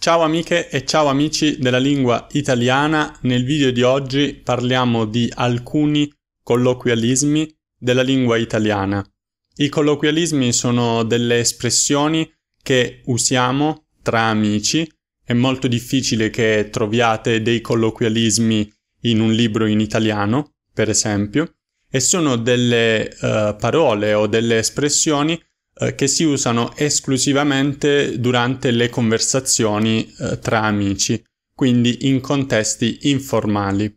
Ciao amiche e ciao amici della lingua italiana, nel video di oggi parliamo di alcuni colloquialismi della lingua italiana. I colloquialismi sono delle espressioni che usiamo tra amici, è molto difficile che troviate dei colloquialismi in un libro in italiano, per esempio, e sono delle uh, parole o delle espressioni che eh, che si usano esclusivamente durante le conversazioni eh, tra amici, quindi in contesti informali.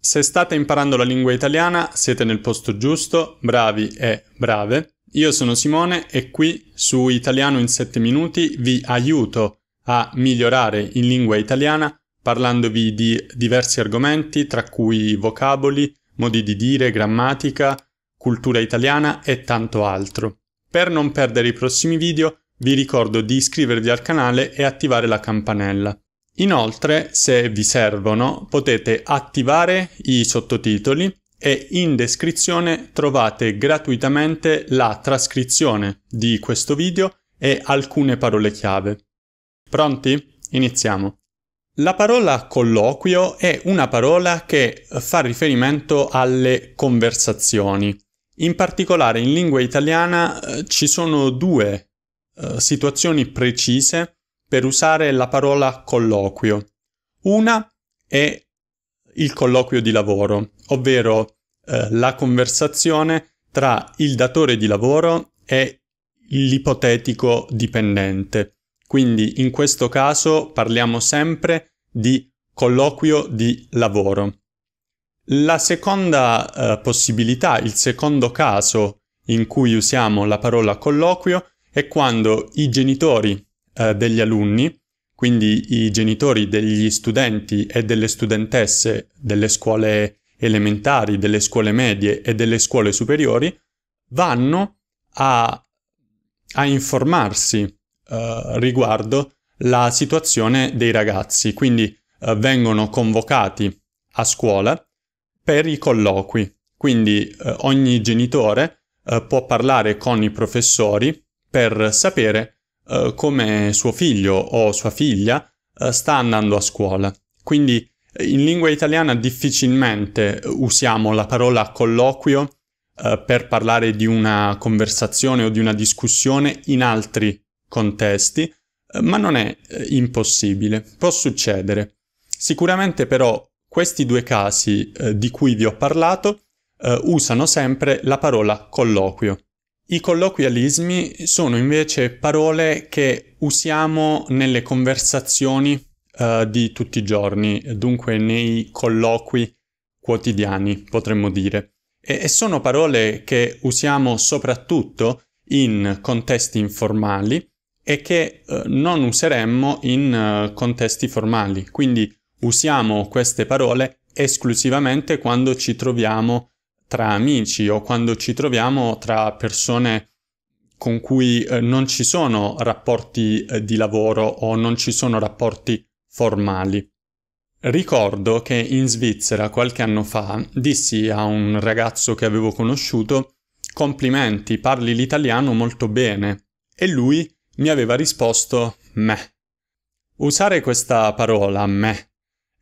Se state imparando la lingua italiana siete nel posto giusto, bravi e brave. Io sono Simone e qui su Italiano in 7 minuti vi aiuto a migliorare in lingua italiana parlandovi di diversi argomenti, tra cui vocaboli, modi di dire, grammatica, cultura italiana e tanto altro. Per non perdere i prossimi video vi ricordo di iscrivervi al canale e attivare la campanella. Inoltre, se vi servono, potete attivare i sottotitoli e in descrizione trovate gratuitamente la trascrizione di questo video e alcune parole chiave. Pronti? Iniziamo. La parola colloquio è una parola che fa riferimento alle conversazioni. In particolare in lingua italiana eh, ci sono due eh, situazioni precise per usare la parola colloquio. Una è il colloquio di lavoro, ovvero eh, la conversazione tra il datore di lavoro e l'ipotetico dipendente. Quindi in questo caso parliamo sempre di colloquio di lavoro. La seconda eh, possibilità, il secondo caso in cui usiamo la parola colloquio è quando i genitori eh, degli alunni, quindi i genitori degli studenti e delle studentesse delle scuole elementari, delle scuole medie e delle scuole superiori, vanno a, a informarsi eh, riguardo la situazione dei ragazzi, quindi eh, vengono convocati a scuola per i colloqui. Quindi eh, ogni genitore eh, può parlare con i professori per sapere eh, come suo figlio o sua figlia eh, sta andando a scuola. Quindi eh, in lingua italiana difficilmente usiamo la parola colloquio eh, per parlare di una conversazione o di una discussione in altri contesti, ma non è impossibile, può succedere. Sicuramente però questi due casi eh, di cui vi ho parlato eh, usano sempre la parola colloquio. I colloquialismi sono invece parole che usiamo nelle conversazioni eh, di tutti i giorni, dunque nei colloqui quotidiani, potremmo dire. E, e sono parole che usiamo soprattutto in contesti informali e che eh, non useremmo in eh, contesti formali. Quindi usiamo queste parole esclusivamente quando ci troviamo tra amici o quando ci troviamo tra persone con cui eh, non ci sono rapporti eh, di lavoro o non ci sono rapporti formali. Ricordo che in Svizzera qualche anno fa dissi a un ragazzo che avevo conosciuto complimenti, parli l'italiano molto bene e lui mi aveva risposto me. Usare questa parola me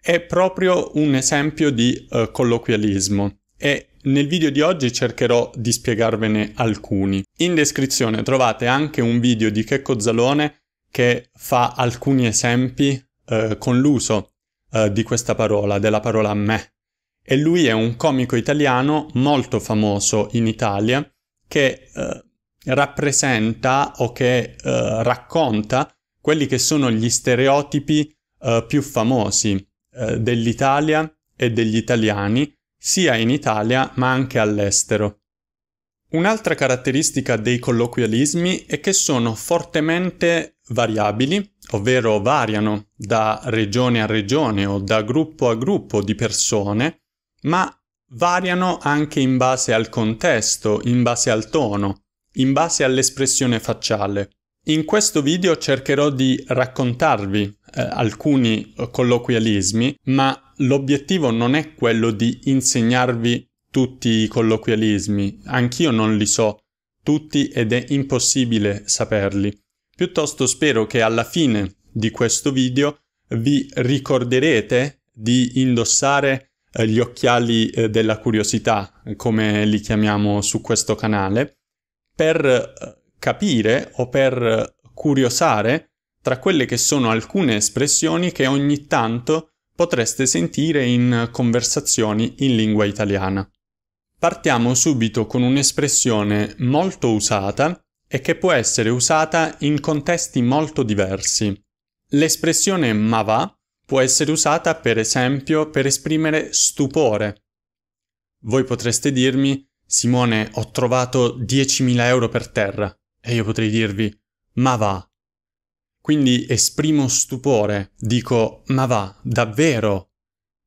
è proprio un esempio di uh, colloquialismo e nel video di oggi cercherò di spiegarvene alcuni. In descrizione trovate anche un video di Checco Zalone che fa alcuni esempi uh, con l'uso uh, di questa parola, della parola me. E lui è un comico italiano molto famoso in Italia che rappresenta o che racconta quelli che sono gli stereotipi più famosi eh, dell'Italia e degli italiani, sia in Italia ma anche all'estero. Un'altra caratteristica dei colloquialismi è che sono fortemente variabili, ovvero variano da regione a regione o da gruppo a gruppo di persone, ma variano anche in base al contesto, in base al tono, in base all'espressione facciale. In questo video cercherò di raccontarvi eh, alcuni eh, colloquialismi, ma l'obiettivo non è quello di insegnarvi tutti i colloquialismi, anch'io non li so tutti ed è impossibile saperli. Piuttosto spero che alla fine di questo video vi ricorderete di indossare eh, gli occhiali eh, della curiosità, come li chiamiamo su questo canale, per capire o per curiosare tra quelle che sono alcune espressioni che ogni tanto potreste sentire in conversazioni in lingua italiana. Partiamo subito con un'espressione molto usata e che può essere usata in contesti molto diversi. L'espressione ma va può essere usata per esempio per esprimere stupore. Voi potreste dirmi Simone ho trovato 10.000 euro per terra e io potrei dirvi ma va, quindi esprimo stupore, dico ma va, davvero?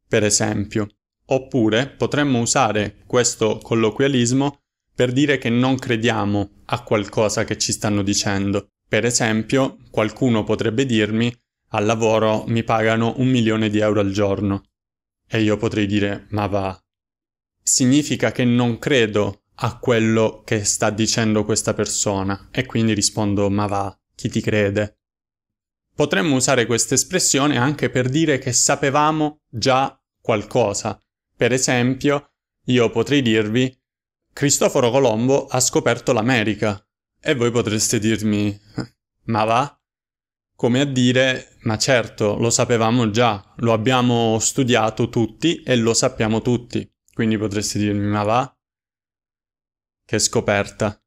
Per esempio. Oppure potremmo usare questo colloquialismo per dire che non crediamo a qualcosa che ci stanno dicendo. Per esempio, qualcuno potrebbe dirmi al lavoro mi pagano un milione di euro al giorno. E io potrei dire ma va. Significa che non credo a quello che sta dicendo questa persona e quindi rispondo ma va, chi ti crede? Potremmo usare questa espressione anche per dire che sapevamo già qualcosa. Per esempio, io potrei dirvi Cristoforo Colombo ha scoperto l'America. E voi potreste dirmi eh, ma va? Come a dire ma certo, lo sapevamo già, lo abbiamo studiato tutti e lo sappiamo tutti. Quindi potreste dirmi ma va? Che scoperta.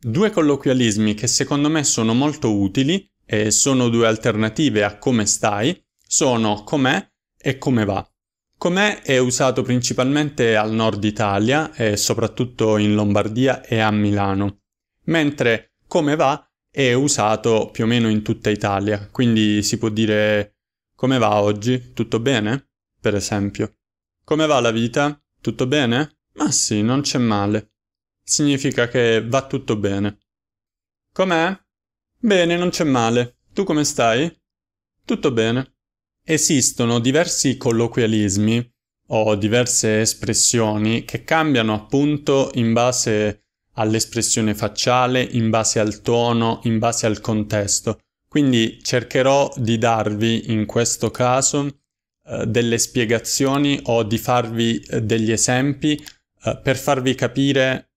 Due colloquialismi che secondo me sono molto utili e sono due alternative a come stai, sono com'è e come va. Com'è è usato principalmente al nord Italia e soprattutto in Lombardia e a Milano, mentre come va è usato più o meno in tutta Italia, quindi si può dire come va oggi? Tutto bene? Per esempio. Come va la vita? Tutto bene? Ma sì, non c'è male. Significa che va tutto bene. Com'è? Bene, non c'è male. Tu come stai? Tutto bene. Esistono diversi colloquialismi o diverse espressioni che cambiano appunto in base all'espressione facciale, in base al tono, in base al contesto. Quindi cercherò di darvi in questo caso eh, delle spiegazioni o di farvi eh, degli esempi eh, per farvi capire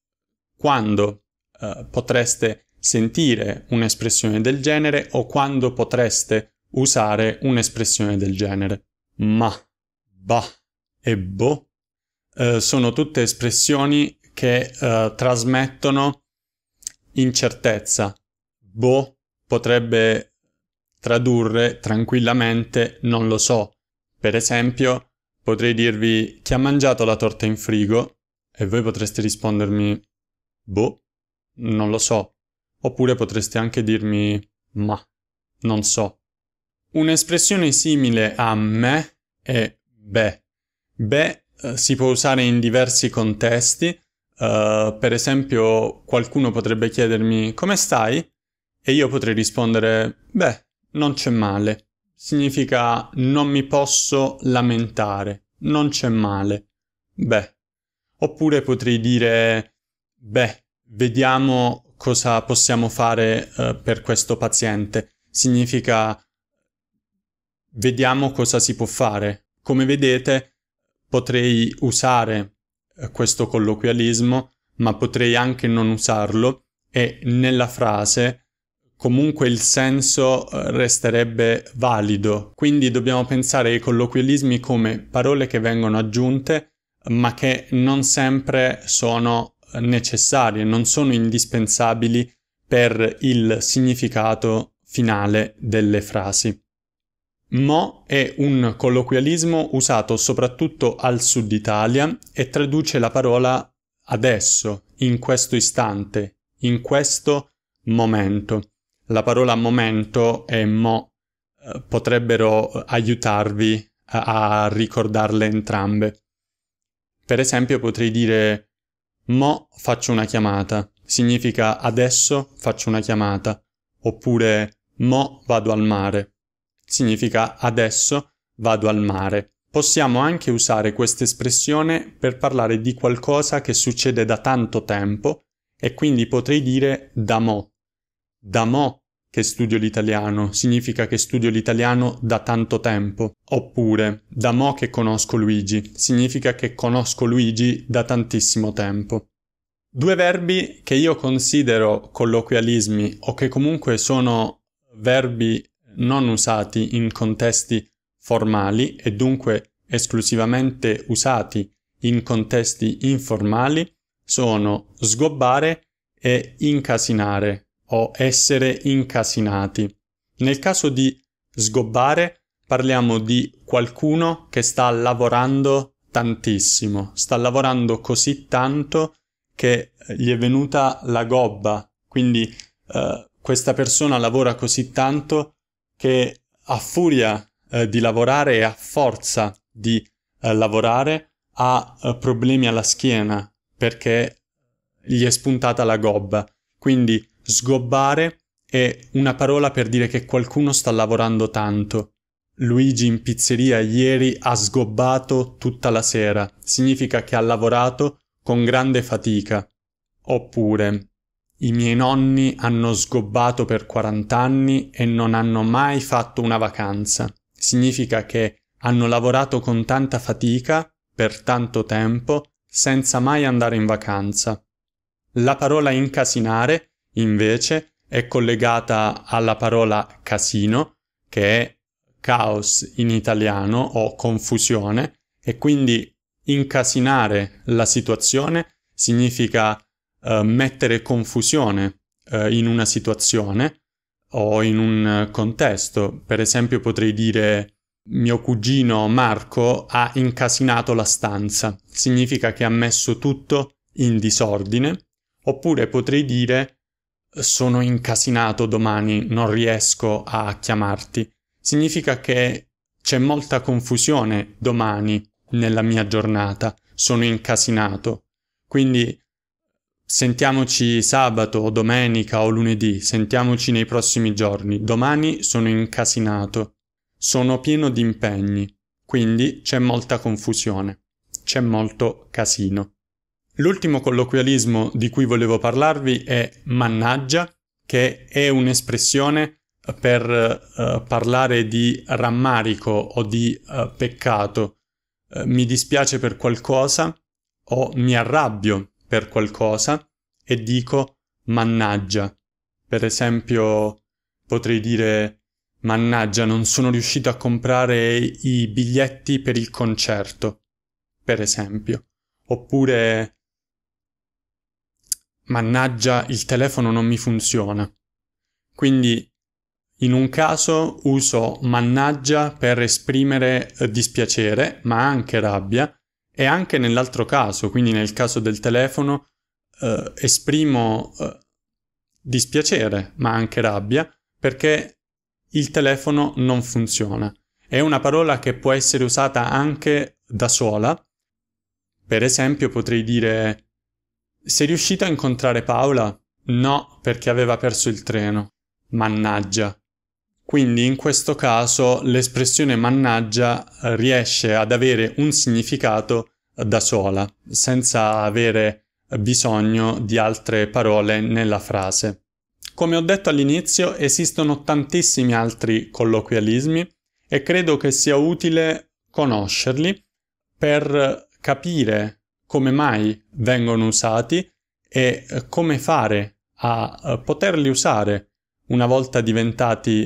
quando eh, potreste sentire un'espressione del genere o quando potreste usare un'espressione del genere. Ma, ba e bo eh, sono tutte espressioni che eh, trasmettono incertezza. Bo potrebbe tradurre tranquillamente non lo so. Per esempio, potrei dirvi chi ha mangiato la torta in frigo e voi potreste rispondermi boh, non lo so. Oppure potreste anche dirmi ma, non so. Un'espressione simile a me è beh. Beh eh, si può usare in diversi contesti. Uh, per esempio, qualcuno potrebbe chiedermi come stai? E io potrei rispondere beh, non c'è male. Significa non mi posso lamentare, non c'è male. Beh. Oppure potrei dire beh, vediamo cosa possiamo fare eh, per questo paziente. Significa vediamo cosa si può fare. Come vedete potrei usare eh, questo colloquialismo, ma potrei anche non usarlo e nella frase comunque il senso eh, resterebbe valido. Quindi dobbiamo pensare ai colloquialismi come parole che vengono aggiunte ma che non sempre sono necessarie, non sono indispensabili per il significato finale delle frasi. Mo è un colloquialismo usato soprattutto al sud Italia e traduce la parola adesso, in questo istante, in questo momento. La parola momento e mo eh, potrebbero aiutarvi a ricordarle entrambe. Per esempio potrei dire Mo faccio una chiamata significa adesso faccio una chiamata, oppure mo vado al mare, significa adesso vado al mare. Possiamo anche usare questa espressione per parlare di qualcosa che succede da tanto tempo e quindi potrei dire da mo. Da mo che studio l'italiano, significa che studio l'italiano da tanto tempo. Oppure, da mo che conosco Luigi, significa che conosco Luigi da tantissimo tempo. Due verbi che io considero colloquialismi o che comunque sono verbi non usati in contesti formali e dunque esclusivamente usati in contesti informali sono sgobbare e incasinare, o essere incasinati. Nel caso di sgobbare parliamo di qualcuno che sta lavorando tantissimo, sta lavorando così tanto che eh, gli è venuta la gobba, quindi eh, questa persona lavora così tanto che a furia eh, di lavorare e a forza di eh, lavorare ha eh, problemi alla schiena perché gli è spuntata la gobba. Quindi Sgobbare è una parola per dire che qualcuno sta lavorando tanto. Luigi in pizzeria ieri ha sgobbato tutta la sera, significa che ha lavorato con grande fatica. Oppure i miei nonni hanno sgobbato per 40 anni e non hanno mai fatto una vacanza. Significa che hanno lavorato con tanta fatica per tanto tempo senza mai andare in vacanza. La parola incasinare invece è collegata alla parola casino, che è caos in italiano o confusione, e quindi incasinare la situazione significa eh, mettere confusione eh, in una situazione o in un contesto. Per esempio potrei dire mio cugino Marco ha incasinato la stanza, significa che ha messo tutto in disordine, oppure potrei dire sono incasinato domani, non riesco a chiamarti. Significa che c'è molta confusione domani nella mia giornata, sono incasinato. Quindi sentiamoci sabato o domenica o lunedì, sentiamoci nei prossimi giorni. Domani sono incasinato, sono pieno di impegni, quindi c'è molta confusione, c'è molto casino. L'ultimo colloquialismo di cui volevo parlarvi è mannaggia, che è un'espressione per eh, parlare di rammarico o di eh, peccato. Eh, mi dispiace per qualcosa o mi arrabbio per qualcosa e dico mannaggia. Per esempio potrei dire mannaggia non sono riuscito a comprare i biglietti per il concerto, per esempio. Oppure mannaggia, il telefono non mi funziona. Quindi in un caso uso mannaggia per esprimere eh, dispiacere, ma anche rabbia, e anche nell'altro caso, quindi nel caso del telefono, eh, esprimo eh, dispiacere, ma anche rabbia, perché il telefono non funziona. È una parola che può essere usata anche da sola. Per esempio potrei dire sei riuscita a incontrare Paola? No, perché aveva perso il treno. Mannaggia. Quindi in questo caso l'espressione mannaggia riesce ad avere un significato da sola, senza avere bisogno di altre parole nella frase. Come ho detto all'inizio, esistono tantissimi altri colloquialismi e credo che sia utile conoscerli per capire come mai vengono usati e eh, come fare a eh, poterli usare una volta diventati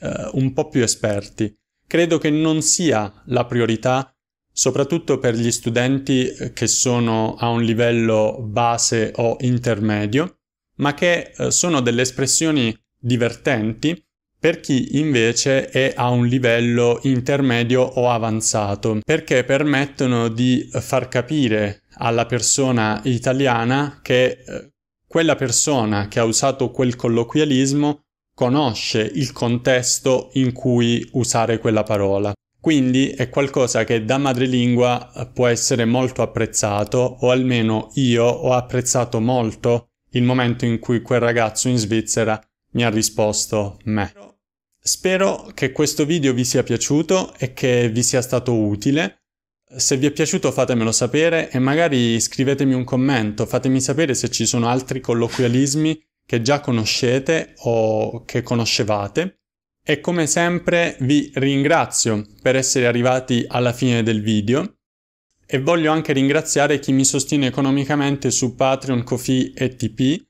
eh, un po' più esperti. Credo che non sia la priorità, soprattutto per gli studenti eh, che sono a un livello base o intermedio, ma che eh, sono delle espressioni divertenti per chi invece è a un livello intermedio o avanzato, perché permettono di far capire alla persona italiana che eh, quella persona che ha usato quel colloquialismo conosce il contesto in cui usare quella parola. Quindi è qualcosa che da madrelingua eh, può essere molto apprezzato, o almeno io ho apprezzato molto il momento in cui quel ragazzo in Svizzera mi ha risposto me. Spero che questo video vi sia piaciuto e che vi sia stato utile. Se vi è piaciuto fatemelo sapere e magari scrivetemi un commento, fatemi sapere se ci sono altri colloquialismi che già conoscete o che conoscevate. E come sempre vi ringrazio per essere arrivati alla fine del video e voglio anche ringraziare chi mi sostiene economicamente su Patreon, Kofi e TP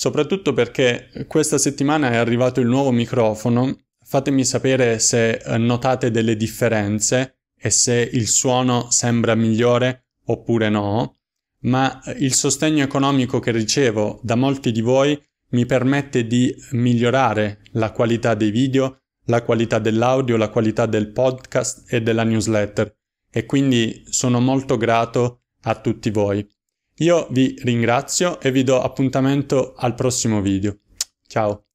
soprattutto perché questa settimana è arrivato il nuovo microfono. Fatemi sapere se eh, notate delle differenze e se il suono sembra migliore oppure no, ma eh, il sostegno economico che ricevo da molti di voi mi permette di migliorare la qualità dei video, la qualità dell'audio, la qualità del podcast e della newsletter e quindi sono molto grato a tutti voi. Io vi ringrazio e vi do appuntamento al prossimo video. Ciao!